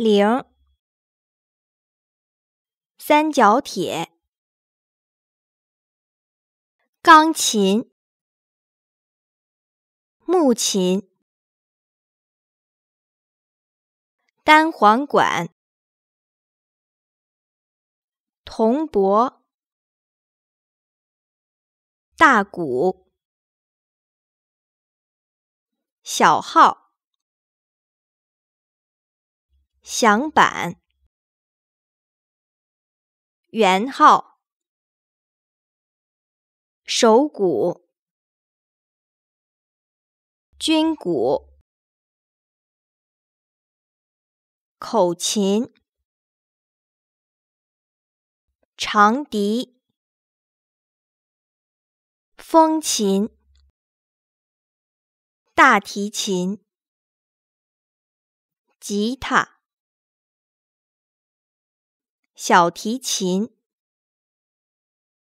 零。三角铁，钢琴，木琴，单簧管，铜钹，大鼓，小号。响板、圆号、手鼓、军鼓、口琴、长笛、风琴、大提琴、吉他。小提琴。